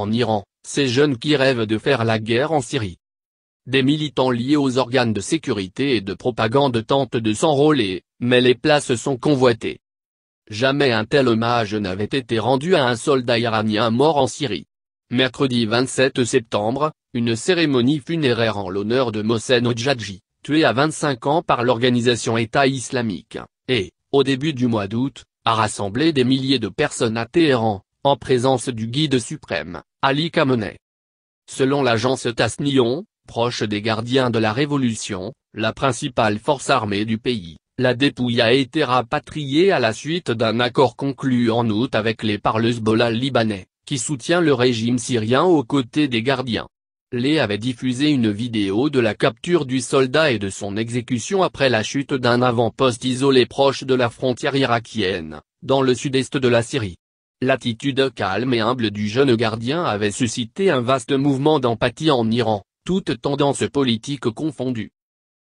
En Iran, ces jeunes qui rêvent de faire la guerre en Syrie. Des militants liés aux organes de sécurité et de propagande tentent de s'enrôler, mais les places sont convoitées. Jamais un tel hommage n'avait été rendu à un soldat iranien mort en Syrie. Mercredi 27 septembre, une cérémonie funéraire en l'honneur de Mohsen Ojadji, tué à 25 ans par l'organisation État islamique, et, au début du mois d'août, a rassemblé des milliers de personnes à Téhéran, en présence du guide suprême, Ali Khamenei. Selon l'agence Tasnion, proche des gardiens de la Révolution, la principale force armée du pays, la dépouille a été rapatriée à la suite d'un accord conclu en août avec les parleuses bolas libanais, qui soutient le régime syrien aux côtés des gardiens. Les avait diffusé une vidéo de la capture du soldat et de son exécution après la chute d'un avant-poste isolé proche de la frontière irakienne, dans le sud-est de la Syrie. L'attitude calme et humble du jeune gardien avait suscité un vaste mouvement d'empathie en Iran, toutes tendances politiques confondues.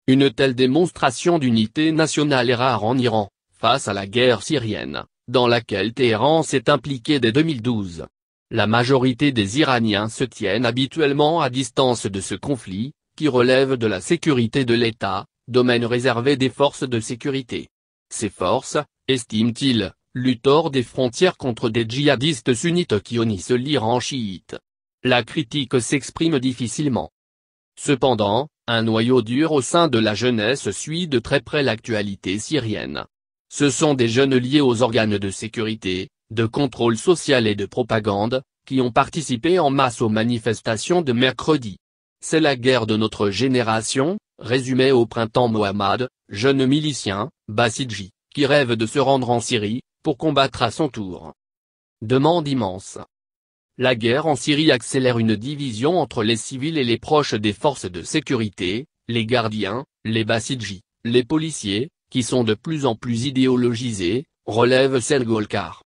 Une telle démonstration d'unité nationale est rare en Iran, face à la guerre syrienne, dans laquelle Téhéran s'est impliqué dès 2012. La majorité des Iraniens se tiennent habituellement à distance de ce conflit, qui relève de la sécurité de l'État, domaine réservé des forces de sécurité. Ces forces, estiment-ils, lutte des frontières contre des djihadistes sunnites qui unissent l'Iran chiite. La critique s'exprime difficilement. Cependant, un noyau dur au sein de la jeunesse suit de très près l'actualité syrienne. Ce sont des jeunes liés aux organes de sécurité, de contrôle social et de propagande, qui ont participé en masse aux manifestations de mercredi. C'est la guerre de notre génération, résumé au printemps Mohammad, jeune milicien, Basidji, qui rêve de se rendre en Syrie, pour combattre à son tour. Demande immense. La guerre en Syrie accélère une division entre les civils et les proches des forces de sécurité, les gardiens, les basidji les policiers, qui sont de plus en plus idéologisés, relève Sergolkar.